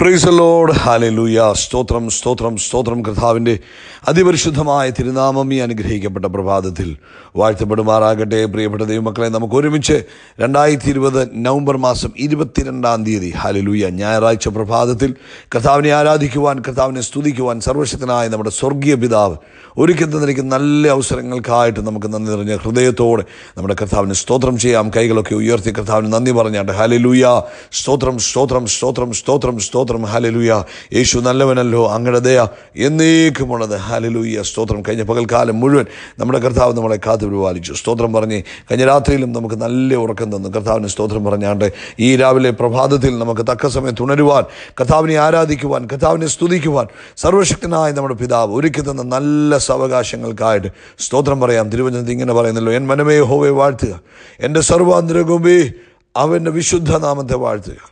price load hallelujah സ്തോത്രം സ്തോത്രം സ്തോത്രം കർത്താവിൻ്റെ അതിപരിശുദ്ധമായ തിരുനാമം ഈ അനുഗ്രഹിക്കപ്പെട്ട പ്രഭാതത്തിൽ വാഴ്ത്തപ്പെടുമാറാകട്ടെ പ്രിയപ്പെട്ട ദൈവമക്കളെ നമുക്ക് ഒരുമിച്ച് രണ്ടായിരത്തി ഇരുപത് നവംബർ മാസം ഇരുപത്തിരണ്ടാം തീയതി ഹാലലൂയ ഞായറാഴ്ച പ്രഭാതത്തിൽ കർത്താവിനെ ആരാധിക്കുവാൻ കർത്താവിനെ സ്തുതിക്കുവാൻ സർവശക്തനായ നമ്മുടെ സ്വർഗീയ പിതാവ് ഒരുക്കി തന്നിരിക്കുന്ന നല്ല അവസരങ്ങൾക്കായിട്ട് നമുക്ക് നന്ദി നിറഞ്ഞ ഹൃദയത്തോടെ നമ്മുടെ കർത്താവിന് സ്തോത്രം ചെയ്യാം കൈകളൊക്കെ ഉയർത്തി കർത്താവിന് നന്ദി പറഞ്ഞാട്ടെ ഹാലലൂയ സ്തോത്രം സ്തോത്രം സ്തോത്രം സ്തോത്രം സ്തോത്രം സ്തോത്രം ഹാലലൂയ യേശു നല്ലവനല്ലോ അങ്ങടെ ദയ എന്നേക്കുമുള്ളത് ഹാലലൂയ സ്തോത്രം കഴിഞ്ഞ പകൽക്കാലം മുഴുവൻ നമ്മുടെ കർത്താവ് നമ്മളെ കാത്തു പരിപാലിച്ചു സ്തോത്രം പറഞ്ഞ് കഴിഞ്ഞ രാത്രിയിലും നമുക്ക് നല്ല ഉറക്കം തന്നു കർത്താവിന് സ്തോത്രം പറഞ്ഞാണ്ട് ഈ രാവിലെ പ്രഭാതത്തിൽ നമുക്ക് തക്ക സമയത്ത് ഉണരുവാൻ കർത്താവിനെ ആരാധിക്കുവാൻ കർത്താവിനെ സ്തുതിക്കുവാൻ സർവശക്തനായ നമ്മുടെ പിതാവ് ഒരുക്കി തന്ന നല്ല സവകാശങ്ങൾക്കായിട്ട് സ്തോത്രം പറയാം തിരുവചനത്തിൽ ഇങ്ങനെ പറയുന്നല്ലോ എൻ മനമേ ഹോവെ വാഴ്ത്തുക എൻ്റെ സർവാന്തരകുമ്പി അവൻ്റെ വിശുദ്ധ നാമത്തെ വാഴ്ത്തുക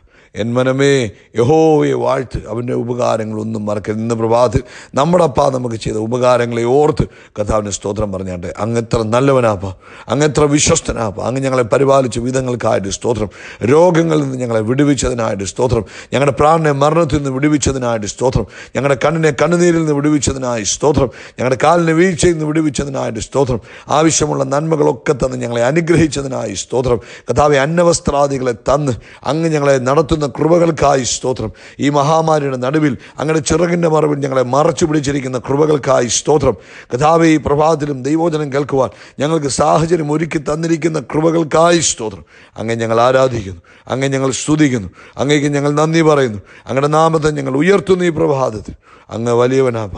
എൻ മനമേ യഹോയെ വാഴ്ത്ത് അവൻ്റെ ഉപകാരങ്ങളൊന്നും മറക്കരുത് ഇന്ന് പ്രഭാത് നമ്മുടെ അപ്പ നമുക്ക് ചെയ്ത ഉപകാരങ്ങളെ ഓർത്ത് കഥാവിൻ്റെ സ്തോത്രം പറഞ്ഞാട്ടെ അങ്ങെത്ര നല്ലവനാപ്പ അങ്ങെത്ര വിശ്വസ്തനാപ്പ അങ്ങ് ഞങ്ങളെ പരിപാലിച്ച വിധങ്ങൾക്കായിട്ട് സ്തോത്രം രോഗങ്ങളിൽ നിന്ന് ഞങ്ങളെ വിടുവിച്ചതിനായിട്ട് സ്തോത്രം ഞങ്ങളുടെ പ്രാണനെ മരണത്തിൽ നിന്ന് വിടുവിച്ചതിനായിട്ട് സ്തോത്രം ഞങ്ങളുടെ കണ്ണിനെ കണ്ണുനീരിൽ നിന്ന് വിടുവിച്ചതിനായി സ്തോത്രം ഞങ്ങളുടെ കാലിനെ വീഴ്ചയിൽ നിന്ന് വിടുവിച്ചതിനായിട്ട് സ്തോത്രം ആവശ്യമുള്ള നന്മകളൊക്കെ തന്ന് ഞങ്ങളെ അനുഗ്രഹിച്ചതിനായി സ്തോത്രം കഥാവെ അന്നവസ്ത്രാദികളെ തന്ന് അങ്ങ് ഞങ്ങളെ നടത്തുന്ന തന്ന കൃപകൾക്കായി സ്തോത്രം ഈ മഹാമാരിയുടെ നടുവിൽ അങ്ങനെ ചിറകിൻ്റെ മറവിൽ ഞങ്ങളെ മറച്ചു പിടിച്ചിരിക്കുന്ന കൃപകൾക്കായി സ്തോത്രം കഥാവെ പ്രഭാതത്തിലും ദൈവോചനം കേൾക്കുവാൻ ഞങ്ങൾക്ക് സാഹചര്യം ഒരുക്കി തന്നിരിക്കുന്ന കൃപകൾക്കായി സ്തോത്രം അങ്ങനെ ഞങ്ങൾ ആരാധിക്കുന്നു അങ്ങനെ ഞങ്ങൾ സ്തുതിക്കുന്നു അങ്ങേക്ക് ഞങ്ങൾ നന്ദി പറയുന്നു അങ്ങയുടെ നാമത്തെ ഞങ്ങൾ ഉയർത്തുന്നു ഈ പ്രഭാതത്തിൽ അങ്ങ് വലിയവനാഭ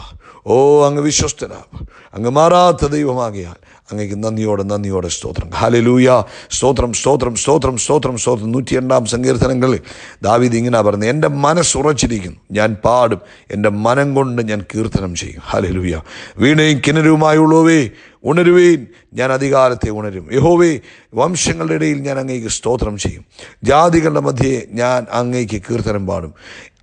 ഓ അങ്ങ് വിശ്വസ്തനാഭ അങ്ങ് മാറാത്ത ദൈവമാകിയാൽ അങ്ങേക്ക് നന്ദിയോടെ നന്ദിയോടെ സ്തോത്രം ഹാലലൂയ സ്തോത്രം സ്തോത്രം സ്തോത്രം സ്തോത്രം സ്തോത്രം നൂറ്റി എണ്ണാം സങ്കീർത്തനങ്ങളിൽ ദാവിദ് ഇങ്ങനെ പറഞ്ഞു എൻ്റെ മനസ്സുറച്ചിരിക്കുന്നു ഞാൻ പാടും എൻ്റെ മനം കൊണ്ട് ഞാൻ കീർത്തനം ചെയ്യും ഹാലലൂയ വീണയും കിണരുമായുള്ളവേ ഉണരുവേൻ ഞാൻ അധികാരത്തെ ഉണരും യഹോവേ വംശങ്ങളുടെ ഇടയിൽ ഞാൻ അങ്ങേക്ക് സ്തോത്രം ചെയ്യും ജാതികളുടെ മധ്യേ ഞാൻ അങ്ങേക്ക് കീർത്തനം പാടും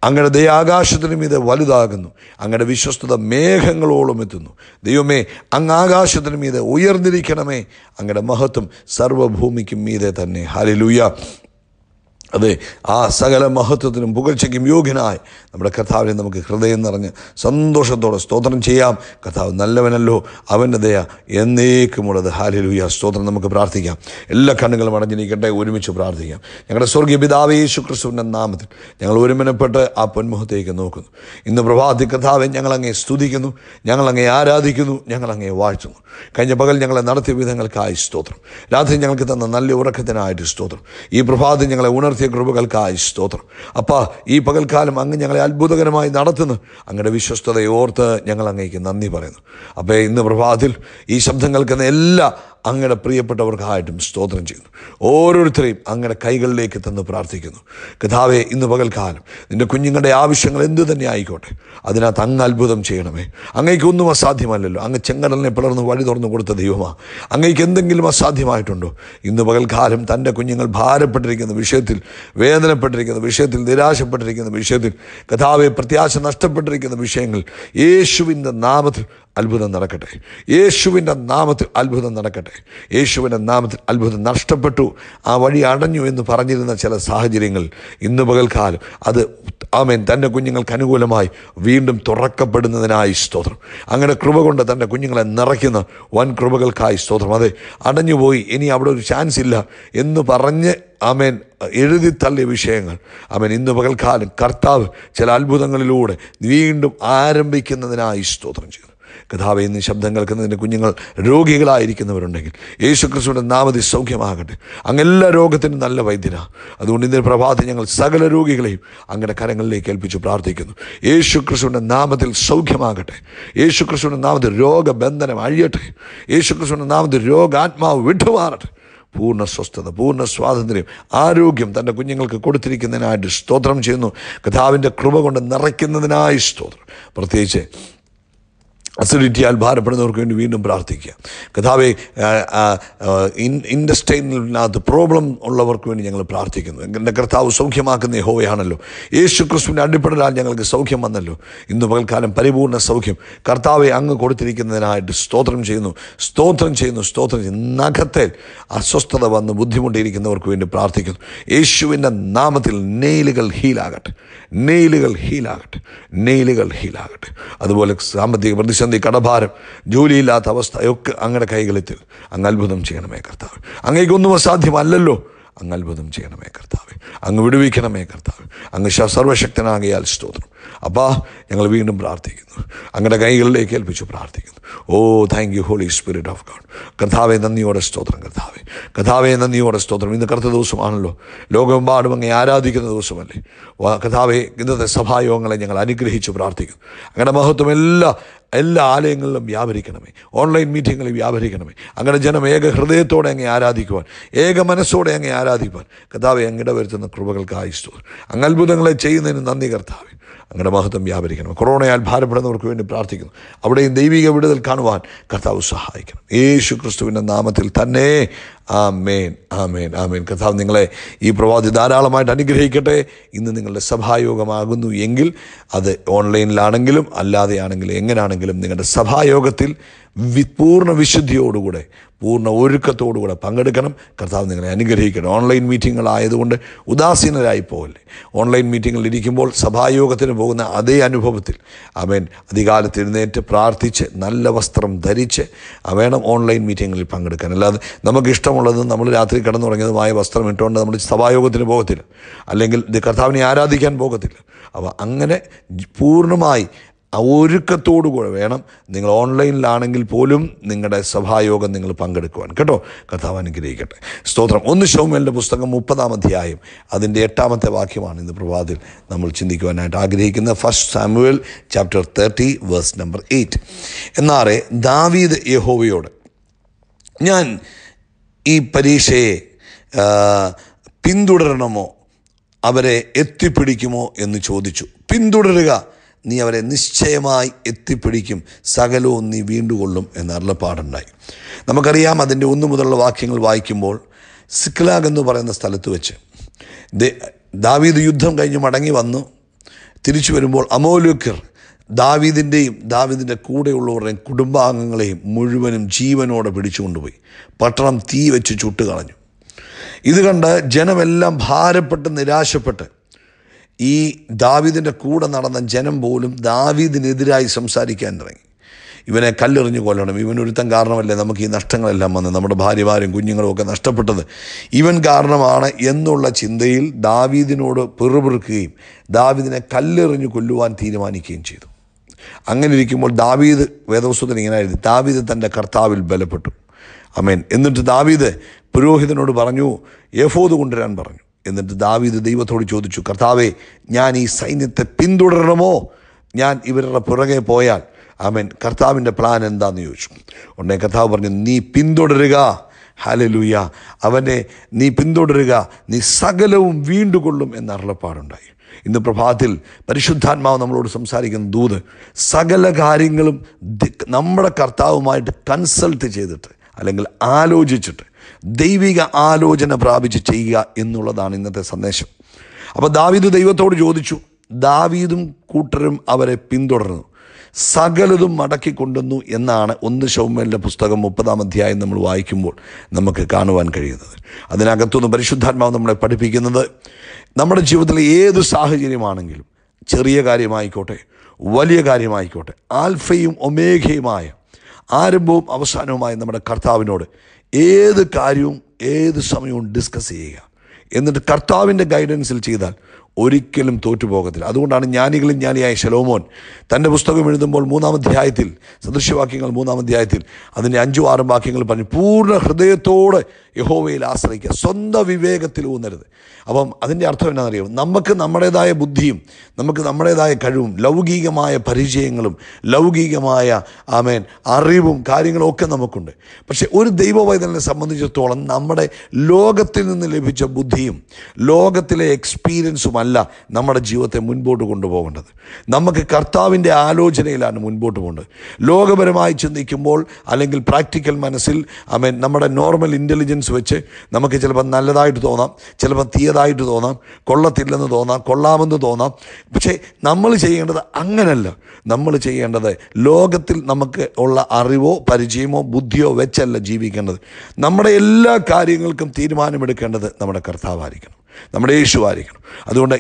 അങ്ങയുടെ ആകാശത്തിന് മീത് വലുതാകുന്നു അങ്ങയുടെ വിശ്വസ്തത മേഘങ്ങളോളം എത്തുന്നു ദൈവമേ അങ്ങ് ആകാശത്തിന് മീത് ഉയർന്നിരിക്കണമേ അങ്ങയുടെ മഹത്വം സർവഭൂമിക്കും മീതെ തന്നെ ഹാലിലൂയ അതെ ആ സകല മഹത്വത്തിനും പുകഴ്ചയ്ക്കും യോഗ്യനായി നമ്മുടെ കർത്താവിനെ നമുക്ക് ഹൃദയം നിറഞ്ഞ് സന്തോഷത്തോടെ സ്തോത്രം ചെയ്യാം കർത്താവ് നല്ലവനല്ലോ അവൻ്റെ ദയ എന്നേക്കുമുള്ളത് ഹാലിലൂയ സ്തോത്രം നമുക്ക് പ്രാർത്ഥിക്കാം എല്ലാ കണ്ണുകളും അടഞ്ഞിരിക്കട്ടെ ഒരുമിച്ച് പ്രാർത്ഥിക്കാം ഞങ്ങളുടെ സ്വർഗീയ പിതാവ് യേശു ക്രിസ്തുവിൻ്റെ നാമത്തിൽ ഞങ്ങൾ ഒരുമനപ്പെട്ട് ആ പൊന്മുഖത്തേക്ക് നോക്കുന്നു ഇന്ന് പ്രഭാതി കഥാവെ ഞങ്ങളങ്ങേ സ്തുതിക്കുന്നു ഞങ്ങളങ്ങേ ആരാധിക്കുന്നു ഞങ്ങളങ്ങേ വാഴ്ത്തുന്നു കഴിഞ്ഞ പകൽ ഞങ്ങളെ നടത്തിയ വിധങ്ങൾക്കായി സ്തോത്രം രാത്രി ഞങ്ങൾക്ക് തന്ന നല്ല ഉറക്കത്തിനായിട്ട് സ്തോത്രം ഈ പ്രഭാതം ഞങ്ങളെ ഉണർത്തി നടത്തിയ കൃപകൾക്കായി സ്തോത്രം അപ്പാ ഈ പകൽക്കാലം അങ്ങ് ഞങ്ങളെ അത്ഭുതകരമായി നടത്തുന്നു അങ്ങയുടെ വിശ്വസ്തതയോർത്ത് ഞങ്ങൾ അങ്ങേക്ക് നന്ദി പറയുന്നു അപ്പേ ഇന്ന് പ്രഭാതത്തിൽ ഈ ശബ്ദം കേൾക്കുന്ന എല്ലാ അങ്ങയുടെ പ്രിയപ്പെട്ടവർക്കായിട്ടും സ്തോത്രം ചെയ്യുന്നു ഓരോരുത്തരെയും അങ്ങയുടെ കൈകളിലേക്ക് തന്ന് പ്രാർത്ഥിക്കുന്നു കഥാവെ ഇന്ന് പകൽക്കാലം നിൻ്റെ കുഞ്ഞുങ്ങളുടെ ആവശ്യങ്ങൾ എന്തു തന്നെ ആയിക്കോട്ടെ അതിനകത്ത് അങ്ങ് അത്ഭുതം ചെയ്യണമേ അങ്ങേക്ക് ഒന്നും അസാധ്യമല്ലല്ലോ അങ്ങ് ചെങ്കടലിനെ പിളർന്ന് വഴി തുറന്നു കൊടുത്ത ദൈവമാ അങ്ങേക്ക് എന്തെങ്കിലും അസാധ്യമായിട്ടുണ്ടോ ഇന്ന് പകൽക്കാലം തൻ്റെ കുഞ്ഞുങ്ങൾ ഭാരപ്പെട്ടിരിക്കുന്ന വിഷയത്തിൽ വേദനപ്പെട്ടിരിക്കുന്ന വിഷയത്തിൽ നിരാശപ്പെട്ടിരിക്കുന്ന വിഷയത്തിൽ കഥാവെ പ്രത്യാശ നഷ്ടപ്പെട്ടിരിക്കുന്ന വിഷയങ്ങൾ യേശുവിൻ്റെ നാമത്തിൽ അത്ഭുതം നടക്കട്ടെ യേശുവിൻ്റെ നാമത്തിൽ അത്ഭുതം നടക്കട്ടെ യേശുവിൻ്റെ നാമത്തിൽ അത്ഭുതം നഷ്ടപ്പെട്ടു ആ വഴി അടഞ്ഞു എന്ന് പറഞ്ഞിരുന്ന ചില സാഹചര്യങ്ങൾ ഇന്ന് പകൽക്കാലം അത് ആമേൻ തൻ്റെ കുഞ്ഞുങ്ങൾക്ക് അനുകൂലമായി വീണ്ടും തുറക്കപ്പെടുന്നതിനായി സ്തോത്രം അങ്ങനെ കൃപ കൊണ്ട് തൻ്റെ കുഞ്ഞുങ്ങളെ നിറയ്ക്കുന്ന വൻ കൃപകൾക്കായി സ്തോത്രം അതെ അടഞ്ഞുപോയി ഇനി അവിടെ ഒരു ചാൻസ് ഇല്ല എന്ന് പറഞ്ഞ് ആമേൻ എഴുതി തള്ളിയ വിഷയങ്ങൾ അവൻ ഇന്ന് പകൽക്കാലം കർത്താവ് ചില അത്ഭുതങ്ങളിലൂടെ വീണ്ടും ആരംഭിക്കുന്നതിനായി സ്തോത്രം ചെയ്യുന്നു കഥാവെ ഇന്ന് ശബ്ദം കേൾക്കുന്നതിൻ്റെ കുഞ്ഞുങ്ങൾ രോഗികളായിരിക്കുന്നവരുണ്ടെങ്കിൽ യേശു ക്രിസ്തുവിൻ്റെ നാമതി സൗഖ്യമാകട്ടെ അങ്ങെല്ലാ രോഗത്തിനും നല്ല വൈദ്യനാണ് അതുകൊണ്ട് ഇന്നലെ പ്രഭാതത്തിൽ ഞങ്ങൾ സകല രോഗികളെയും അങ്ങയുടെ കരങ്ങളിലേക്ക് ഏൽപ്പിച്ച് പ്രാർത്ഥിക്കുന്നു യേശു ക്രിസ്തുവിൻ്റെ നാമത്തിൽ സൗഖ്യമാകട്ടെ യേശു ക്രിസ്തുവിൻ്റെ നാമത്തിൽ രോഗബന്ധനം അഴിയട്ടെ യേശു ക്രിസ്തുവിൻ്റെ നാമത്തിൽ രോഗാത്മാവ് വിട്ടുമാറട്ടെ പൂർണ്ണ സ്വസ്ഥത പൂർണ്ണ സ്വാതന്ത്ര്യം ആരോഗ്യം തൻ്റെ കുഞ്ഞുങ്ങൾക്ക് കൊടുത്തിരിക്കുന്നതിനായിട്ട് സ്തോത്രം ചെയ്യുന്നു കഥാവിൻ്റെ കൃപ കൊണ്ട് നിറയ്ക്കുന്നതിനായി സ്തോത്രം പ്രത്യേകിച്ച് അസിഡിറ്റിയാൽ ഭാരപ്പെടുന്നവർക്ക് വേണ്ടി വീണ്ടും പ്രാർത്ഥിക്കുക കഥാവെ ഇൻഡസ്റ്റൈനിനകത്ത് പ്രോബ്ലം ഉള്ളവർക്ക് വേണ്ടി ഞങ്ങൾ പ്രാർത്ഥിക്കുന്നു എൻ്റെ കർത്താവ് സൗഖ്യമാക്കുന്ന ഹോവയാണല്ലോ യേശു ക്രിസ്തുവിൻ്റെ അടിപ്പെടലാൽ ഞങ്ങൾക്ക് സൗഖ്യം വന്നല്ലോ ഇന്ന് പകൽക്കാലം പരിപൂർണ്ണ സൗഖ്യം കർത്താവെ അങ്ങ് കൊടുത്തിരിക്കുന്നതിനായിട്ട് സ്തോത്രം ചെയ്യുന്നു സ്തോത്രം ചെയ്യുന്നു സ്തോത്രം ചെയ്യുന്നു നഖത്തെ അസ്വസ്ഥത വന്ന് ബുദ്ധിമുട്ടിയിരിക്കുന്നവർക്ക് വേണ്ടി പ്രാർത്ഥിക്കുന്നു യേശുവിൻ്റെ നാമത്തിൽ നെയിലുകൾ ഹീലാകട്ടെ നെയിലുകൾ ഹീലാകട്ടെ നെയിലുകൾ ഹീലാകട്ടെ അതുപോലെ സാമ്പത്തിക പ്രതിസന്ധി പ്രതിസന്ധി കടഭാരം ജോലിയില്ലാത്ത അവസ്ഥയൊക്കെ അങ്ങയുടെ കൈകളിൽ അങ്ങ് അത്ഭുതം ചെയ്യണമേ കർത്താവ് അങ്ങേക്കൊന്നും അസാധ്യമല്ലല്ലോ അങ്ങ് അത്ഭുതം ചെയ്യണമേ കർത്താവ് അങ്ങ് വിടുവിക്കണമേ കർത്താവ് അങ്ങ് സർവശക്തനാകിയാൽ സ്തോത്രം അപ്പാ ഞങ്ങൾ വീണ്ടും പ്രാർത്ഥിക്കുന്നു അങ്ങയുടെ കൈകളിലേക്ക് ഏൽപ്പിച്ചു പ്രാർത്ഥിക്കുന്നു oh thank you Holy Spirit of God കർത്താവെ നന്ദിയോടെ സ്തോത്രം കർത്താവെ കർത്താവെ നന്ദിയോടെ സ്തോത്രം ഇന്ന് കറുത്ത ദിവസമാണല്ലോ ലോകമെമ്പാടും അങ്ങേ ആരാധിക്കുന്ന ദിവസമല്ലേ കർത്താവെ ഇന്നത്തെ സഭായോഗങ്ങളെ ഞങ്ങൾ അനുഗ്രഹിച്ച് പ്രാർത്ഥിക്കുന്നു അങ്ങനെ മഹത്വം എല്ലാ എല്ലാ ആലയങ്ങളിലും വ്യാപരിക്കണമേ ഓൺലൈൻ മീറ്റിങ്ങിൽ വ്യാപരിക്കണമേ അങ്ങനെ ജനം ഏക ഹൃദയത്തോടെ അങ്ങേ ആരാധിക്കുവാൻ ഏക മനസ്സോടെ അങ്ങേ ആരാധിക്കുവാൻ കർത്താവെ അങ്ങിട വരുത്തുന്ന കൃപകൾക്കായി സ്തോർ അങ്ങ് അത്ഭുതങ്ങളെ ചെയ്യുന്നതിന് നന്ദി കർത്താവ് അങ്ങനെ മഹത്വം വ്യാപരിക്കണം കൊറോണയാൽ ഭാരപ്പെടുന്നവർക്ക് വേണ്ടി പ്രാർത്ഥിക്കുന്നു അവിടെയും ദൈവിക വിടുതൽ കാണുവാൻ കർത്താവ് സഹായിക്കണം യേശു ക്രിസ്തുവിൻ്റെ നാമത്തിൽ തന്നെ ആമേൻ ആമേൻ ആമേൻ കഥാവ് നിങ്ങളെ ഈ പ്രവാചി ധാരാളമായിട്ട് അനുഗ്രഹിക്കട്ടെ ഇന്ന് നിങ്ങളുടെ സഭായോഗമാകുന്നു എങ്കിൽ അത് ഓൺലൈനിലാണെങ്കിലും അല്ലാതെയാണെങ്കിലും എങ്ങനെയാണെങ്കിലും നിങ്ങളുടെ സഭായോഗത്തിൽ പൂർണ്ണ വിശുദ്ധിയോടുകൂടെ പൂർണ്ണ ഒരുക്കത്തോടുകൂടെ പങ്കെടുക്കണം കർത്താവ് നിങ്ങളെ അനുഗ്രഹിക്കണം ഓൺലൈൻ മീറ്റിങ്ങുകളായതുകൊണ്ട് ഉദാസീനരായി പോകല്ലേ ഓൺലൈൻ മീറ്റിങ്ങിൽ ഇരിക്കുമ്പോൾ സഭായോഗത്തിന് പോകുന്ന അതേ അനുഭവത്തിൽ അവൻ അധികാലത്ത് എഴുന്നേറ്റ് പ്രാർത്ഥിച്ച് നല്ല വസ്ത്രം ധരിച്ച് വേണം ഓൺലൈൻ മീറ്റിങ്ങിൽ പങ്കെടുക്കാൻ അല്ലാതെ നമുക്കിഷ്ടമുള്ളത് നമ്മൾ രാത്രി കിടന്നുറങ്ങിയതുമായ വസ്ത്രം ഇട്ടുകൊണ്ട് നമ്മൾ സഭായോഗത്തിന് പോകത്തില്ല അല്ലെങ്കിൽ കർത്താവിനെ ആരാധിക്കാൻ പോകത്തില്ല അവ അങ്ങനെ പൂർണ്ണമായി കൂടെ വേണം നിങ്ങൾ ഓൺലൈനിലാണെങ്കിൽ പോലും നിങ്ങളുടെ സഭായോഗം നിങ്ങൾ പങ്കെടുക്കുവാൻ കേട്ടോ കഥാവ് അനുഗ്രഹിക്കട്ടെ സ്തോത്രം ഒന്ന് ഷോമേലിൻ്റെ പുസ്തകം മുപ്പതാം അധ്യായം അതിൻ്റെ എട്ടാമത്തെ വാക്യമാണ് ഇന്ന് പ്രഭാതത്തിൽ നമ്മൾ ചിന്തിക്കുവാനായിട്ട് ആഗ്രഹിക്കുന്ന first Samuel chapter thirty verse number eight എന്നാറെ ദാവീദ് യഹോവയോട് ഞാൻ ഈ പരീക്ഷയെ പിന്തുടരണമോ അവരെ എത്തിപ്പിടിക്കുമോ എന്ന് ചോദിച്ചു പിന്തുടരുക നീ അവരെ നിശ്ചയമായി എത്തിപ്പിടിക്കും സകലവും നീ വീണ്ടുകൊള്ളും എന്ന അരുളപ്പാടുണ്ടായി നമുക്കറിയാം അതിൻ്റെ ഒന്നു മുതലുള്ള വാക്യങ്ങൾ വായിക്കുമ്പോൾ സിക്ലാഗ് എന്ന് പറയുന്ന സ്ഥലത്ത് വെച്ച് ദാവീദ് യുദ്ധം കഴിഞ്ഞ് മടങ്ങി വന്നു തിരിച്ചു വരുമ്പോൾ അമോലുക്കർ ദാവീദിൻ്റെയും ദാവീദിൻ്റെ കൂടെയുള്ളവരുടെയും കുടുംബാംഗങ്ങളെയും മുഴുവനും ജീവനോടെ പിടിച്ചു കൊണ്ടുപോയി പട്ടണം തീ വെച്ച് ചുട്ടുകളഞ്ഞു ഇത് കണ്ട് ജനമെല്ലാം ഭാരപ്പെട്ട് നിരാശപ്പെട്ട് ഈ ദാവീദിൻ്റെ കൂടെ നടന്ന ജനം പോലും ദാവീദിനെതിരായി സംസാരിക്കാൻ തുടങ്ങി ഇവനെ കല്ലെറിഞ്ഞു കൊല്ലണം ഇവൻ ഒരുത്തം കാരണമല്ലേ നമുക്ക് ഈ നഷ്ടങ്ങളെല്ലാം വന്ന് നമ്മുടെ ഭാര്യമാരും കുഞ്ഞുങ്ങളും ഒക്കെ നഷ്ടപ്പെട്ടത് ഇവൻ കാരണമാണ് എന്നുള്ള ചിന്തയിൽ ദാവീദിനോട് പിറുപിറുക്കുകയും ദാവീദിനെ കല്ലെറിഞ്ഞു കൊല്ലുവാൻ തീരുമാനിക്കുകയും ചെയ്തു അങ്ങനെ ഇരിക്കുമ്പോൾ ദാവീദ് വേദവസ്തുത്തിന് ഇങ്ങനെ ആയിരുന്നു ദാവീദ് തൻ്റെ കർത്താവിൽ ബലപ്പെട്ടു അമേൻ എന്നിട്ട് ദാവീദ് പുരോഹിതനോട് പറഞ്ഞു യഫോദ് കൊണ്ടുവരാൻ പറഞ്ഞു എന്നിട്ട് ദാവീദ് ദൈവത്തോട് ചോദിച്ചു കർത്താവെ ഞാൻ ഈ സൈന്യത്തെ പിന്തുടരണമോ ഞാൻ ഇവരുടെ പുറകെ പോയാൽ അവൻ കർത്താവിൻ്റെ പ്ലാൻ എന്താണെന്ന് ചോദിച്ചു ഉടനെ കർത്താവ് പറഞ്ഞു നീ പിന്തുടരുക ഹലലൂയ അവനെ നീ പിന്തുടരുക നീ സകലവും വീണ്ടുകൊള്ളും എന്ന അരുളപ്പാടുണ്ടായി ഇന്ന് പ്രഭാതത്തിൽ പരിശുദ്ധാത്മാവ് നമ്മളോട് സംസാരിക്കുന്ന ദൂത് സകല കാര്യങ്ങളും നമ്മുടെ കർത്താവുമായിട്ട് കൺസൾട്ട് ചെയ്തിട്ട് അല്ലെങ്കിൽ ആലോചിച്ചിട്ട് ദൈവിക ആലോചന പ്രാപിച്ച് ചെയ്യുക എന്നുള്ളതാണ് ഇന്നത്തെ സന്ദേശം അപ്പോൾ ദാവീദ് ദൈവത്തോട് ചോദിച്ചു ദാവീദും കൂട്ടരും അവരെ പിന്തുടർന്നു സകലതും മടക്കി കൊണ്ടുവന്നു എന്നാണ് ഒന്ന് ശൗമലിൻ്റെ പുസ്തകം മുപ്പതാം അധ്യായം നമ്മൾ വായിക്കുമ്പോൾ നമുക്ക് കാണുവാൻ കഴിയുന്നത് അതിനകത്തുനിന്ന് പരിശുദ്ധാത്മാവ് നമ്മളെ പഠിപ്പിക്കുന്നത് നമ്മുടെ ജീവിതത്തിലെ ഏത് സാഹചര്യമാണെങ്കിലും ചെറിയ കാര്യമായിക്കോട്ടെ വലിയ കാര്യമായിക്കോട്ടെ ആൽഫയും ഒമേഘയുമായ ആരംഭവും അവസാനവുമായ നമ്മുടെ കർത്താവിനോട് ഏത് കാര്യവും ഏത് സമയവും ഡിസ്കസ് ചെയ്യുക എന്നിട്ട് കർത്താവിൻ്റെ ഗൈഡൻസിൽ ചെയ്താൽ ഒരിക്കലും തോറ്റുപോകത്തില്ല അതുകൊണ്ടാണ് ജ്ഞാനികളും ജ്ഞാനിയായ ശലോമോൻ തൻ്റെ പുസ്തകം എഴുതുമ്പോൾ മൂന്നാം അധ്യായത്തിൽ സദൃശ്യവാക്യങ്ങൾ മൂന്നാം അധ്യായത്തിൽ അതിൻ്റെ അഞ്ചു ആറും വാക്യങ്ങൾ പറഞ്ഞു പൂർണ്ണ ഹൃദയത്തോടെ യഹോവയിൽ ആശ്രയിക്കുക സ്വന്തം വിവേകത്തിൽ ഊന്നരുത് അപ്പം അതിൻ്റെ അർത്ഥം എന്താണെന്നറിയോ നമുക്ക് നമ്മുടേതായ ബുദ്ധിയും നമുക്ക് നമ്മുടേതായ കഴിവും ലൗകികമായ പരിചയങ്ങളും ലൗകികമായ ആമേൻ അറിവും കാര്യങ്ങളും ഒക്കെ നമുക്കുണ്ട് പക്ഷേ ഒരു ദൈവവൈദനെ സംബന്ധിച്ചിടത്തോളം നമ്മുടെ ലോകത്തിൽ നിന്ന് ലഭിച്ച ബുദ്ധിയും ലോകത്തിലെ എക്സ്പീരിയൻസും അല്ല നമ്മുടെ ജീവിതത്തെ മുൻപോട്ട് കൊണ്ടുപോകേണ്ടത് നമുക്ക് കർത്താവിൻ്റെ ആലോചനയിലാണ് മുൻപോട്ട് പോകേണ്ടത് ലോകപരമായി ചിന്തിക്കുമ്പോൾ അല്ലെങ്കിൽ പ്രാക്ടിക്കൽ മനസ്സിൽ അമേൻ നമ്മുടെ നോർമൽ ഇൻ്റലിജൻസ് വെച്ച് നമുക്ക് ചിലപ്പോൾ നല്ലതായിട്ട് തോന്നാം ചിലപ്പോൾ തീയതായിട്ട് തോന്നാം കൊള്ളത്തില്ലെന്ന് തോന്നാം കൊള്ളാമെന്ന് തോന്നാം പക്ഷേ നമ്മൾ ചെയ്യേണ്ടത് അങ്ങനല്ല നമ്മൾ ചെയ്യേണ്ടത് ലോകത്തിൽ നമുക്ക് ഉള്ള അറിവോ പരിചയമോ ബുദ്ധിയോ വെച്ചല്ല ജീവിക്കേണ്ടത് നമ്മുടെ എല്ലാ കാര്യങ്ങൾക്കും തീരുമാനമെടുക്കേണ്ടത് നമ്മുടെ കർത്താവായിരിക്കണം നമ്മുടെ യേശു ആയിരിക്കണം അതുകൊണ്ട്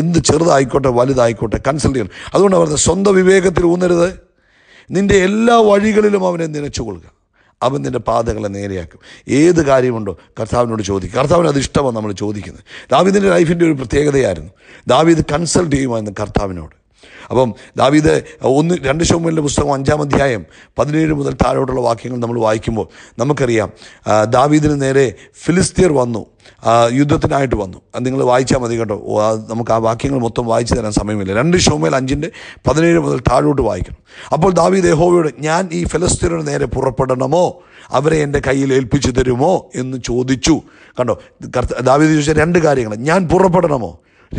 എന്ത് ചെറുതായിക്കോട്ടെ വലുതായിക്കോട്ടെ കൺസൾട്ട് ചെയ്യണം അതുകൊണ്ട് അവരുടെ സ്വന്തം വിവേകത്തിൽ ഊന്നരുത് നിൻ്റെ എല്ലാ വഴികളിലും അവനെ നനച്ചു കൊടുക്കുക അവൻ നിൻ്റെ പാതകളെ നേരെയാക്കും ഏത് കാര്യമുണ്ടോ കർത്താവിനോട് ചോദിക്കും കർത്താവിന് അത് ഇഷ്ടമാണ് നമ്മൾ ചോദിക്കുന്നത് ദാവീദിൻ്റെ ലൈഫിൻ്റെ ഒരു പ്രത്യേകതയായിരുന്നു ദാവീദ് കൺസൾട്ട് ചെയ്യുമായിരുന്നു കർത്താവിനോട് അപ്പം ദാവീദ് ഒന്ന് രണ്ട് ശമുവലിൻ്റെ പുസ്തകം അഞ്ചാം അധ്യായം പതിനേഴ് മുതൽ താഴോട്ടുള്ള വാക്യങ്ങൾ നമ്മൾ വായിക്കുമ്പോൾ നമുക്കറിയാം ദാവീദിന് നേരെ ഫിലിസ്തീർ വന്നു യുദ്ധത്തിനായിട്ട് വന്നു അത് നിങ്ങൾ വായിച്ചാൽ മതി കേട്ടോ നമുക്ക് ആ വാക്യങ്ങൾ മൊത്തം വായിച്ചു തരാൻ സമയമില്ല രണ്ട് ഷോമേൽ അഞ്ചിൻ്റെ പതിനേഴ് മുതൽ താഴോട്ട് വായിക്കണം അപ്പോൾ ദാവീദ് യഹോവയോട് ഞാൻ ഈ ഫലസ്തീനോട് നേരെ പുറപ്പെടണമോ അവരെ എൻ്റെ കയ്യിൽ ഏൽപ്പിച്ചു തരുമോ എന്ന് ചോദിച്ചു കണ്ടോ കർത്ത ദാവീദ് ചോദിച്ച രണ്ട് കാര്യങ്ങൾ ഞാൻ പുറപ്പെടണമോ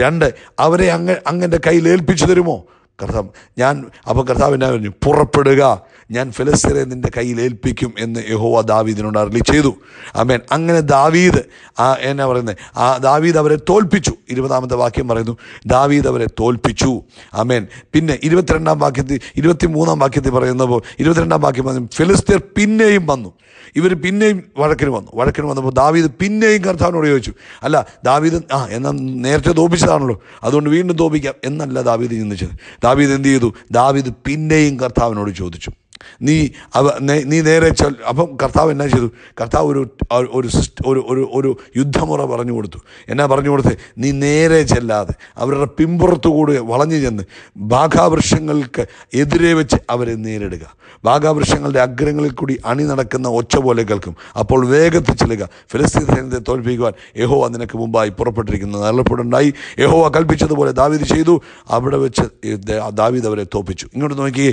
രണ്ട് അവരെ അങ്ങ് അങ്ങൻ്റെ കയ്യിൽ ഏൽപ്പിച്ചു തരുമോ കർത്താവ് ഞാൻ അപ്പോൾ കർത്താവ് എന്നാ പറഞ്ഞു പുറപ്പെടുക ഞാൻ ഫിലസ്തീനെ നിൻ്റെ കയ്യിൽ ഏൽപ്പിക്കും എന്ന് യഹോവ ദാവീദിനോട് അരളി ചെയ്തു ആമേൻ അങ്ങനെ ദാവീദ് ആ എന്നാ പറയുന്നത് ആ ദാവീദ് അവരെ തോൽപ്പിച്ചു ഇരുപതാമത്തെ വാക്യം പറയുന്നു ദാവീദ് അവരെ തോൽപ്പിച്ചു ആമേൻ പിന്നെ ഇരുപത്തിരണ്ടാം വാക്യത്തിൽ ഇരുപത്തി മൂന്നാം വാക്യത്തിൽ പറയുന്നപ്പോൾ ഇരുപത്തിരണ്ടാം വാക്യം പറഞ്ഞു ഫിലിസ്തീർ പിന്നെയും വന്നു ഇവർ പിന്നെയും വഴക്കിന് വന്നു വഴക്കിന് വന്നപ്പോൾ ദാവീദ് പിന്നെയും കർത്താവിനോട് ചോദിച്ചു അല്ല ദാവീദ് ആ എന്നാൽ നേരത്തെ തോപ്പിച്ചതാണല്ലോ അതുകൊണ്ട് വീണ്ടും തോപ്പിക്കാം എന്നല്ല ദാവീദ് ചിന്തിച്ചത് ദാവീദ് എന്ത് ചെയ്തു ദാവീദ് പിന്നെയും കർത്താവിനോട് ചോദിച്ചു നീ അവ നീ നേരെ ചൊൽ അപ്പം കർത്താവ് എന്നാ ചെയ്തു കർത്താവ് ഒരു ഒരു ഒരു ഒരു ഒരു യുദ്ധമുറ പറഞ്ഞു കൊടുത്തു എന്നാ പറഞ്ഞു കൊടുത്ത് നീ നേരെ ചെല്ലാതെ അവരുടെ പിമ്പുറത്തുകൂടി വളഞ്ഞു ചെന്ന് ബാഘാവൃക്ഷങ്ങൾക്ക് എതിരെ വെച്ച് അവരെ നേരിടുക ബാഘാവൃക്ഷങ്ങളുടെ അഗ്രങ്ങളിൽ കൂടി അണി നടക്കുന്ന ഒച്ച പോലെ കേൾക്കും അപ്പോൾ വേഗത്തിൽ ചെല്ലുക ഫിലിസ്തീൻ സൈന്യത്തെ തോൽപ്പിക്കുവാൻ യഹോവ നിനക്ക് മുമ്പായി പുറപ്പെട്ടിരിക്കുന്നത് നല്ലപ്പെടുണ്ടായി യഹോവ കൽപ്പിച്ചതുപോലെ ദാവിദ് ചെയ്തു അവിടെ വെച്ച് ദാവിദ് അവരെ തോപ്പിച്ചു ഇങ്ങോട്ട് നോക്കി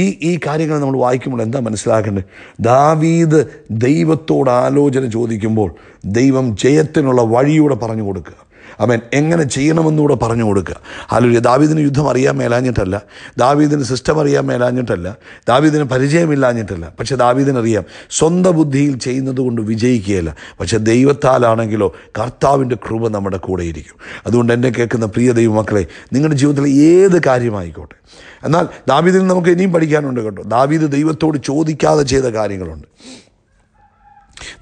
ഈ ഈ കാര്യങ്ങൾ നമ്മൾ വായിക്കുമ്പോൾ എന്താ മനസ്സിലാക്കേണ്ടത് ദാവീദ് ദൈവത്തോട് ആലോചന ചോദിക്കുമ്പോൾ ദൈവം ജയത്തിനുള്ള വഴിയൂടെ പറഞ്ഞു കൊടുക്കുക അവൻ എങ്ങനെ ചെയ്യണമെന്നൂടെ പറഞ്ഞു കൊടുക്കുക അല്ലെങ്കിൽ ദാവീദിന് യുദ്ധം അറിയാൻ മേലാഞ്ഞിട്ടല്ല ദാവീദിന് സിസ്റ്റം അറിയാൻ മേലാഞ്ഞിട്ടല്ല ദാവീദിന് പരിചയമില്ലാഞ്ഞിട്ടല്ല പക്ഷേ ദാവീദിനറിയാം സ്വന്തം ബുദ്ധിയിൽ ചെയ്യുന്നത് കൊണ്ട് വിജയിക്കുകയല്ല പക്ഷേ ദൈവത്താലാണെങ്കിലോ കർത്താവിൻ്റെ കൃപ നമ്മുടെ കൂടെയിരിക്കും അതുകൊണ്ട് എന്നെ കേൾക്കുന്ന പ്രിയ ദൈവമക്കളെ നിങ്ങളുടെ ജീവിതത്തിലെ ഏത് കാര്യമായിക്കോട്ടെ എന്നാൽ ദാവീദിന് നമുക്ക് ഇനിയും പഠിക്കാനുണ്ട് കേട്ടോ ദാവീദ് ദൈവത്തോട് ചോദിക്കാതെ ചെയ്ത കാര്യങ്ങളുണ്ട്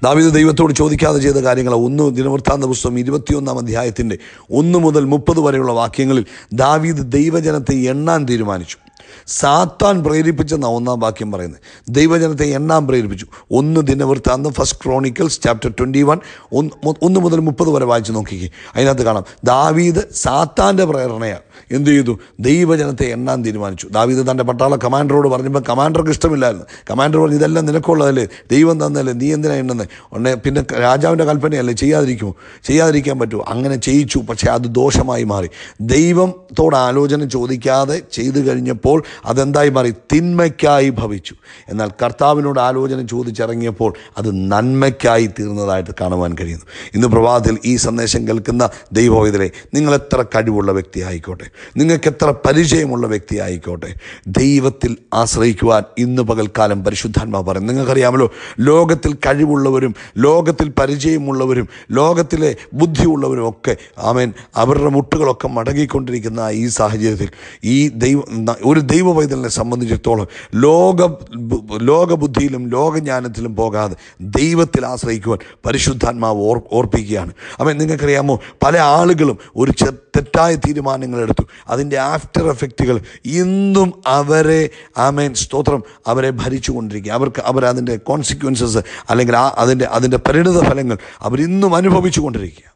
ദാവീദ് ദൈവത്തോട് ചോദിക്കാതെ ചെയ്ത കാര്യങ്ങൾ ഒന്ന് ദിനവൃത്താന്ത പുസ്തകം ഇരുപത്തിയൊന്നാം അധ്യായത്തിൻ്റെ ഒന്ന് മുതൽ മുപ്പത് വരെയുള്ള വാക്യങ്ങളിൽ ദാവീദ് ദൈവജനത്തെ എണ്ണാൻ തീരുമാനിച്ചു സാത്താൻ പ്രേരിപ്പിച്ചെന്ന ഒന്നാം വാക്യം പറയുന്നത് ദൈവജനത്തെ എണ്ണാൻ പ്രേരിപ്പിച്ചു ഒന്ന് ദിനവൃത്താന്തം first Chronicles chapter twenty one ഒന്ന് മുതൽ മുപ്പത് വരെ വായിച്ച് നോക്കിക്കേ അതിനകത്ത് കാണാം ദാവീദ് സാത്താൻ്റെ പ്രേരണയാണ് എന്തു ചെയ്തു ദൈവജനത്തെ എണ്ണാൻ തീരുമാനിച്ചു ദാവീദ് തൻ്റെ പട്ടാള കമാൻഡറോട് പറഞ്ഞപ്പോൾ കമാൻഡർക്ക് ഇഷ്ടമില്ലായിരുന്നു കമാൻഡർ പറഞ്ഞു ഇതെല്ലാം നിനക്കുള്ളതല്ലേ ദൈവം തന്നല്ലേ നീ എന്തിനാ എണ്ണുന്നത് ഉടനെ പിന്നെ രാജാവിൻ്റെ കൽപ്പനയല്ലേ ചെയ്യാതിരിക്കുമോ ചെയ്യാതിരിക്കാൻ പറ്റുമോ അങ്ങനെ ചെയ്യിച്ചു പക്ഷേ അത് ദോഷമായി മാറി ദൈവത്തോട് ആലോചന ചോദിക്കാതെ ചെയ്തു കഴിഞ്ഞപ്പോൾ അതെന്തായി മാറി തിന്മയ്ക്കായി ഭവിച്ചു എന്നാൽ കർത്താവിനോട് ആലോചന ചോദിച്ചിറങ്ങിയപ്പോൾ അത് നന്മയ്ക്കായി തീർന്നതായിട്ട് കാണുവാൻ കഴിയുന്നു ഇന്ന് പ്രഭാതത്തിൽ ഈ സന്ദേശം കേൾക്കുന്ന ദൈവവേദനെ നിങ്ങൾ എത്ര കഴിവുള്ള വ്യക്തി ആയിക്കോട്ടെ ആയിക്കോട്ടെ നിങ്ങൾക്ക് എത്ര പരിചയമുള്ള വ്യക്തി ആയിക്കോട്ടെ ദൈവത്തിൽ ആശ്രയിക്കുവാൻ ഇന്ന് പകൽക്കാലം പരിശുദ്ധാത്മാ പറയും നിങ്ങൾക്കറിയാമല്ലോ ലോകത്തിൽ കഴിവുള്ളവരും ലോകത്തിൽ പരിചയമുള്ളവരും ലോകത്തിലെ ബുദ്ധിയുള്ളവരും ഒക്കെ ആമൻ അവരുടെ മുട്ടുകളൊക്കെ മടങ്ങിക്കൊണ്ടിരിക്കുന്ന ഈ സാഹചര്യത്തിൽ ഈ ദൈവ ഒരു ദൈവ പൈതലിനെ സംബന്ധിച്ചിടത്തോളം ലോക ലോകബുദ്ധിയിലും ലോകജ്ഞാനത്തിലും പോകാതെ ദൈവത്തിൽ ആശ്രയിക്കുവാൻ പരിശുദ്ധാത്മാവ് ഓർ ഓർപ്പിക്കുകയാണ് അവൻ നിങ്ങൾക്കറിയാമോ പല ആളുകളും ഒരു തെറ്റായ തീരുമാനങ്ങൾ എടുത്ത് എടുത്തു അതിൻ്റെ ആഫ്റ്റർ എഫക്റ്റുകൾ ഇന്നും അവരെ ആമേൻ സ്തോത്രം അവരെ ഭരിച്ചു കൊണ്ടിരിക്കുക അവർക്ക് അവർ അതിൻ്റെ കോൺസിക്വൻസസ് അല്ലെങ്കിൽ ആ അതിൻ്റെ അതിൻ്റെ പരിണിത ഫലങ്ങൾ അവരിന്നും അനുഭവിച്ചു കൊണ്ടിരിക്കുക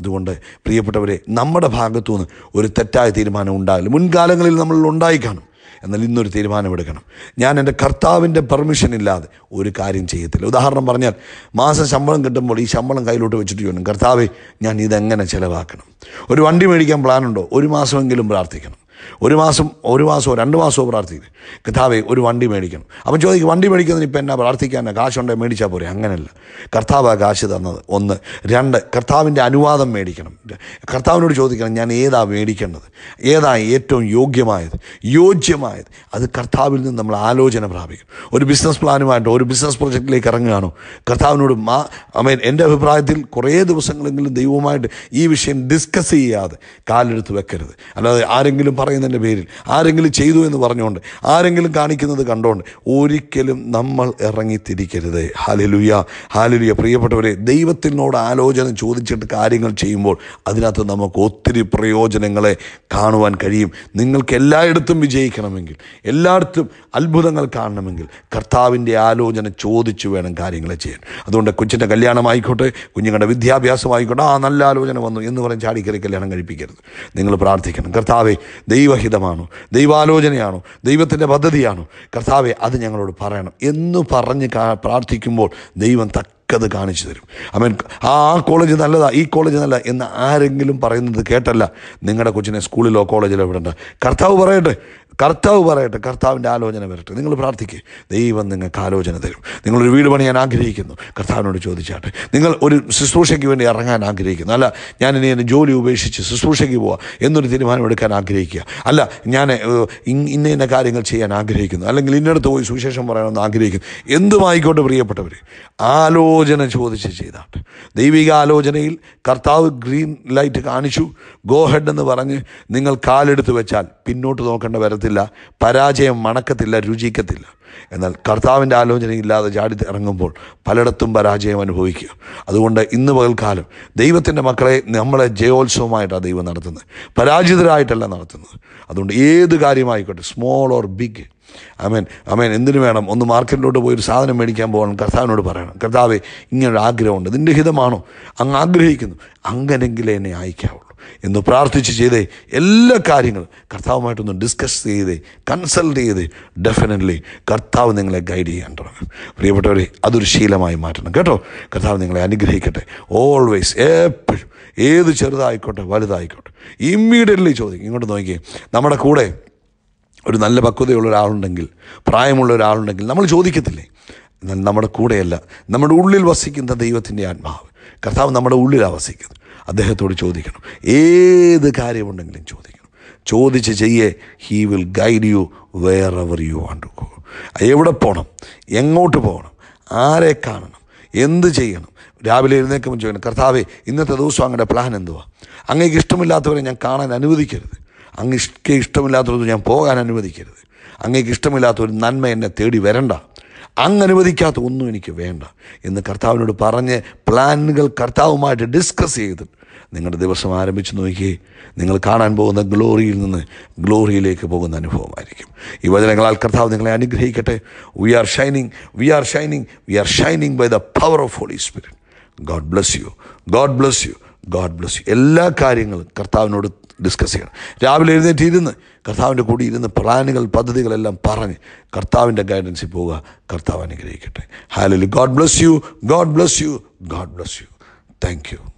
അതുകൊണ്ട് പ്രിയപ്പെട്ടവരെ നമ്മുടെ ഭാഗത്തുനിന്ന് ഒരു തെറ്റായ തീരുമാനം ഉണ്ടാകില്ല മുൻകാലങ്ങളിൽ നമ്മൾ ഉണ്ടായി കാണും എന്നാൽ ഇന്നൊരു തീരുമാനമെടുക്കണം ഞാൻ എൻ്റെ കർത്താവിൻ്റെ പെർമിഷൻ ഇല്ലാതെ ഒരു കാര്യം ചെയ്യത്തില്ല ഉദാഹരണം പറഞ്ഞാൽ മാസം ശമ്പളം കിട്ടുമ്പോൾ ഈ ശമ്പളം കയ്യിലോട്ട് വെച്ചിട്ട് ചോദിക്കും കർത്താവെ ഞാൻ ഇതെങ്ങനെ ചിലവാക്കണം ഒരു വണ്ടി മേടിക്കാൻ പ്ലാനുണ്ടോ ഒരു മാസമെങ്കിലും പ്രാർത്ഥിക്കണം ഒരു മാസം ഒരു മാസമോ രണ്ട് മാസമോ പ്രാർത്ഥിക്കും കർത്താവെ ഒരു വണ്ടി മേടിക്കണം അപ്പം ചോദിക്കും വണ്ടി മേടിക്കുന്നതിന് ഇപ്പം എന്നാ പ്രാർത്ഥിക്കാൻ കാശുണ്ടോ മേടിച്ചാൽ പോരെ അങ്ങനെയല്ല കർത്താവ് കാശ് തന്നത് ഒന്ന് രണ്ട് കർത്താവിൻ്റെ അനുവാദം മേടിക്കണം കർത്താവിനോട് ചോദിക്കണം ഞാൻ ഏതാ മേടിക്കേണ്ടത് ഏതാ ഏറ്റവും യോഗ്യമായത് യോജ്യമായത് അത് കർത്താവിൽ നിന്ന് നമ്മൾ ആലോചന പ്രാപിക്കും ഒരു ബിസിനസ് പ്ലാനുമായിട്ടോ ഒരു ബിസിനസ് പ്രൊജക്റ്റിലേക്ക് ഇറങ്ങുകയാണോ കർത്താവിനോട് മാ മീൻ എൻ്റെ അഭിപ്രായത്തിൽ കുറേ ദിവസങ്ങളെങ്കിലും ദൈവവുമായിട്ട് ഈ വിഷയം ഡിസ്കസ് ചെയ്യാതെ കാലെടുത്ത് വെക്കരുത് അല്ലാതെ ആരെങ്കിലും പറയും പറയുന്നതിൻ്റെ പേരിൽ ആരെങ്കിലും ചെയ്തു എന്ന് പറഞ്ഞുകൊണ്ട് ആരെങ്കിലും കാണിക്കുന്നത് കണ്ടോണ്ട് ഒരിക്കലും നമ്മൾ ഇറങ്ങിത്തിരിക്കരുത് ഹാലലുയ ഹാലലുയ പ്രിയപ്പെട്ടവരെ ദൈവത്തിനോട് ആലോചന ചോദിച്ചിട്ട് കാര്യങ്ങൾ ചെയ്യുമ്പോൾ അതിനകത്ത് നമുക്ക് ഒത്തിരി പ്രയോജനങ്ങളെ കാണുവാൻ കഴിയും നിങ്ങൾക്ക് എല്ലായിടത്തും വിജയിക്കണമെങ്കിൽ എല്ലായിടത്തും അത്ഭുതങ്ങൾ കാണണമെങ്കിൽ കർത്താവിൻ്റെ ആലോചന ചോദിച്ചു വേണം കാര്യങ്ങൾ ചെയ്യാൻ അതുകൊണ്ട് കൊച്ചിൻ്റെ ആയിക്കോട്ടെ കുഞ്ഞുങ്ങളുടെ വിദ്യാഭ്യാസമായിക്കോട്ടെ ആ നല്ല ആലോചന വന്നു എന്ന് പറഞ്ഞ് ചാടിക്കറി കല്യാണം കഴിപ്പിക്കരുത് നിങ്ങൾ പ്രാർത്ഥിക്കണം കർത്താവെ ദൈവം ദൈവഹിതമാണോ ദൈവാലോചനയാണോ ദൈവത്തിൻ്റെ പദ്ധതിയാണോ കർത്താവെ അത് ഞങ്ങളോട് പറയണം എന്ന് പറഞ്ഞ് പ്രാർത്ഥിക്കുമ്പോൾ ദൈവം തക്ക നമുക്കത് കാണിച്ചു തരും അവൻ ആ കോളേജ് നല്ലതാ ഈ കോളേജ് നല്ല എന്ന് ആരെങ്കിലും പറയുന്നത് കേട്ടല്ല നിങ്ങളുടെ കൊച്ചിനെ സ്കൂളിലോ കോളേജിലോ വിടണ്ട കർത്താവ് പറയട്ടെ കർത്താവ് പറയട്ടെ കർത്താവിൻ്റെ ആലോചന വരട്ടെ നിങ്ങൾ പ്രാർത്ഥിക്കുക ദൈവം നിങ്ങൾക്ക് ആലോചന തരും നിങ്ങളൊരു വീട് പണിയാൻ ആഗ്രഹിക്കുന്നു കർത്താവിനോട് ചോദിച്ചാട്ടെ നിങ്ങൾ ഒരു ശുശ്രൂഷയ്ക്ക് വേണ്ടി ഇറങ്ങാൻ ആഗ്രഹിക്കുന്നു അല്ല ഞാൻ ഇനി എൻ്റെ ജോലി ഉപേക്ഷിച്ച് ശുശ്രൂഷയ്ക്ക് പോവാം എന്നൊരു എടുക്കാൻ ആഗ്രഹിക്കുക അല്ല ഞാൻ ഇന്ന ഇന്ന കാര്യങ്ങൾ ചെയ്യാൻ ആഗ്രഹിക്കുന്നു അല്ലെങ്കിൽ ഇന്നടത്ത് പോയി സുവിശേഷം പറയണമെന്ന് ആഗ്രഹിക്കുന്നു എന്തുമായിക്കോട്ടെ പ്രിയപ്പെട്ടവർ ആലോ ആലോചന ചോദിച്ച് ദൈവിക ആലോചനയിൽ കർത്താവ് ഗ്രീൻ ലൈറ്റ് കാണിച്ചു ഗോ ഹെഡ് എന്ന് പറഞ്ഞ് നിങ്ങൾ കാലെടുത്ത് വെച്ചാൽ പിന്നോട്ട് നോക്കേണ്ട വരത്തില്ല പരാജയം മണക്കത്തില്ല രുചിക്കത്തില്ല എന്നാൽ കർത്താവിൻ്റെ ആലോചനയില്ലാതെ ചാടി ഇറങ്ങുമ്പോൾ പലയിടത്തും പരാജയം അനുഭവിക്കുക അതുകൊണ്ട് ഇന്ന് പകൽക്കാലം ദൈവത്തിൻ്റെ മക്കളെ നമ്മളെ ജയോത്സവമായിട്ടാണ് ദൈവം നടത്തുന്നത് പരാജിതരായിട്ടല്ല നടത്തുന്നത് അതുകൊണ്ട് ഏത് കാര്യമായിക്കോട്ടെ small or big amen amen എന്തിനു വേണം ഒന്ന് മാർക്കറ്റിലോട്ട് പോയി ഒരു സാധനം മേടിക്കാൻ പോകണം കർത്താവിനോട് പറയണം കർത്താവെ ഇങ്ങനൊരു ആഗ്രഹമുണ്ട് നിൻ്റെ ഹിതമാണോ അങ്ങ് ആഗ്രഹിക്കുന്നു അങ്ങനെങ്കിലേ എന്നെ അയക്കാവുള്ളൂ എന്ന് പ്രാർത്ഥിച്ച് ചെയ്തേ എല്ലാ കാര്യങ്ങളും കർത്താവുമായിട്ടൊന്ന് ഡിസ്കസ് ചെയ്തേ കൺസൾട്ട് ചെയ്തേ ഡെഫിനറ്റ്ലി കർത്താവ് നിങ്ങളെ ഗൈഡ് ചെയ്യാൻ തുടങ്ങും പ്രിയപ്പെട്ടവരെ അതൊരു ശീലമായി മാറ്റണം കേട്ടോ കർത്താവ് നിങ്ങളെ അനുഗ്രഹിക്കട്ടെ ഓൾവേസ് എപ്പോഴും ഏത് ചെറുതായിക്കോട്ടെ വലുതായിക്കോട്ടെ ഇമ്മീഡിയറ്റ്ലി ചോദിക്കും ഇങ്ങോട്ട് നോക്കിയേ നമ്മുടെ കൂടെ ഒരു നല്ല പക്വതയുള്ള ഒരാളുണ്ടെങ്കിൽ പ്രായമുള്ള ഒരാളുണ്ടെങ്കിൽ നമ്മൾ ചോദിക്കത്തില്ലേ നമ്മുടെ കൂടെയല്ല നമ്മുടെ ഉള്ളിൽ വസിക്കുന്ന ദൈവത്തിൻ്റെ ആത്മാവ് കർത്താവ് നമ്മുടെ ഉള്ളിലാണ് വസിക്കുന്നത് അദ്ദേഹത്തോട് ചോദിക്കണം ഏത് കാര്യമുണ്ടെങ്കിലും ചോദിക്കണം ചോദിച്ച് ചെയ്യേ he will guide you wherever you want go എവിടെ പോകണം എങ്ങോട്ട് പോകണം ആരെ കാണണം എന്ത് ചെയ്യണം രാവിലെ എഴുന്നേക്കുമ്പോൾ ചോദിക്കണം കർത്താവേ ഇന്നത്തെ ദിവസം അങ്ങയുടെ പ്ലാൻ എന്തുവാ അങ്ങേക്ക് ഇഷ്ടമില്ലാത്തവരെ ഞാൻ കാണാൻ അനുവദിക്കരുത് അങ്ങക്ക് ഇഷ്ടമില്ലാത്തൊരു ഞാൻ പോകാൻ അനുവദിക്കരുത് അങ്ങേക്ക് ഇഷ്ടമില്ലാത്ത ഒരു നന്മ എന്നെ തേടി വരണ്ട അങ്ങ് അനുവദിക്കാത്ത ഒന്നും എനിക്ക് വേണ്ട എന്ന് കർത്താവിനോട് പറഞ്ഞ് പ്ലാനുകൾ കർത്താവുമായിട്ട് ഡിസ്കസ് ചെയ്ത് നിങ്ങളുടെ ദിവസം ആരംഭിച്ച് നോക്കിയേ നിങ്ങൾ കാണാൻ പോകുന്ന ഗ്ലോറിയിൽ നിന്ന് ഗ്ലോറിയിലേക്ക് പോകുന്ന അനുഭവമായിരിക്കും ഈ വചനങ്ങളാൽ കർത്താവ് നിങ്ങളെ അനുഗ്രഹിക്കട്ടെ we are shining we are shining we are shining by the power of Holy Spirit God bless you God bless you God bless you എല്ലാ കാര്യങ്ങളും കർത്താവിനോട് ഡിസ്കസ് ചെയ്യണം രാവിലെ എഴുന്നേറ്റ് ഇരുന്ന് കർത്താവിൻ്റെ കൂടി ഇരുന്ന് പ്ലാനുകൾ പദ്ധതികളെല്ലാം പറഞ്ഞ് കർത്താവിൻ്റെ ഗൈഡൻസിൽ പോവുക കർത്താവ് അനുഗ്രഹിക്കട്ടെ ഹാലലി God bless you God bless you God bless you thank U